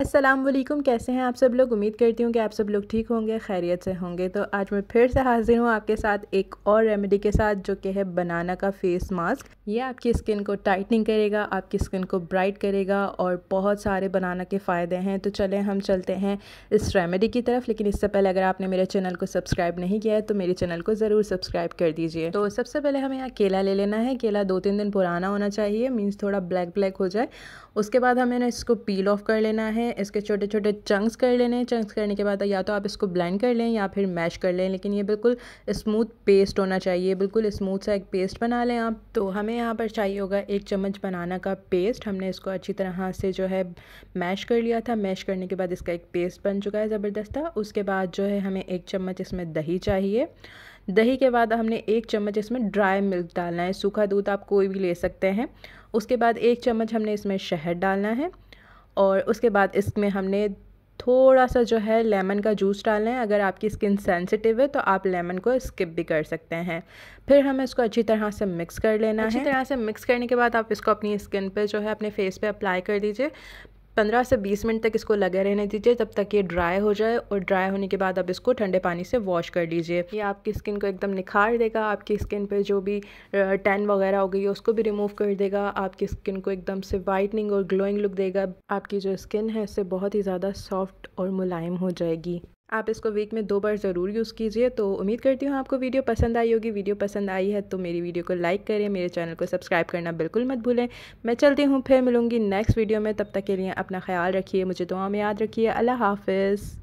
असलम कैसे हैं आप सब लोग उम्मीद करती हूँ कि आप सब लोग ठीक होंगे खैरियत से होंगे तो आज मैं फिर से हाजिर हूँ आपके साथ एक और रेमेडी के साथ जो कि है बनाना का फेस मास्क ये आपकी स्किन को टाइटनिंग करेगा आपकी स्किन को ब्राइट करेगा और बहुत सारे बनाना के फ़ायदे हैं तो चलें हम चलते हैं इस रेमेडी की तरफ लेकिन इससे पहले अगर आपने मेरे चैनल को सब्सक्राइब नहीं किया है तो मेरे चैनल को ज़रूर सब्सक्राइब कर दीजिए तो सबसे पहले हमें यहाँ केला ले लेना है केला दो तीन दिन पुराना होना चाहिए मीन्स थोड़ा ब्लैक ब्लैक हो जाए उसके बाद हमें ना इसको पील ऑफ कर लेना है हैं इसके छोटे छोटे चंक्स कर लेने हैं चंक्स करने के बाद या तो आप इसको ब्लेंड कर लें या फिर मैश कर लें लेकिन ये बिल्कुल स्मूथ पेस्ट होना चाहिए बिल्कुल स्मूथ सा एक पेस्ट बना लें आप तो हमें यहाँ पर चाहिए होगा एक चम्मच बनाना का पेस्ट हमने इसको अच्छी तरह से जो है मैश कर लिया था मैश करने के बाद इसका एक पेस्ट बन चुका है ज़बरदस्ता उसके बाद जो है हमें एक चम्मच इसमें दही चाहिए दही के बाद हमने एक चम्मच इसमें ड्राई मिल्क डालना है सूखा दूध आप कोई भी ले सकते हैं उसके बाद एक चम्मच हमने इसमें शहद डालना है और उसके बाद इसमें हमने थोड़ा सा जो है लेमन का जूस डालना है अगर आपकी स्किन सेंसिटिव है तो आप लेमन को स्किप भी कर सकते हैं फिर हमें इसको अच्छी तरह से मिक्स कर लेना अच्छी है अच्छी तरह से मिक्स करने के बाद आप इसको अपनी स्किन पे जो है अपने फेस पे अप्लाई कर दीजिए पंद्रह से बीस मिनट तक इसको लगे रहने दीजिए जब तक ये ड्राई हो जाए और ड्राई होने के बाद आप इसको ठंडे पानी से वॉश कर लीजिए ये आपकी स्किन को एकदम निखार देगा आपकी स्किन पे जो भी टैन वगैरह हो गई है उसको भी रिमूव कर देगा आपकी स्किन को एकदम से वाइटनिंग और ग्लोइंग लुक देगा आपकी जो स्किन है इससे बहुत ही ज़्यादा सॉफ्ट और मुलायम हो जाएगी आप इसको वीक में दो बार ज़रूर यूज़ कीजिए तो उम्मीद करती हूँ आपको वीडियो पसंद आई होगी वीडियो पसंद आई है तो मेरी वीडियो को लाइक करें मेरे चैनल को सब्सक्राइब करना बिल्कुल मत भूलें मैं चलती हूँ फिर मिलूँगी नेक्स्ट वीडियो में तब तक के लिए अपना ख्याल रखिए मुझे दुआ में याद रखिए अल्लाह हाफिज़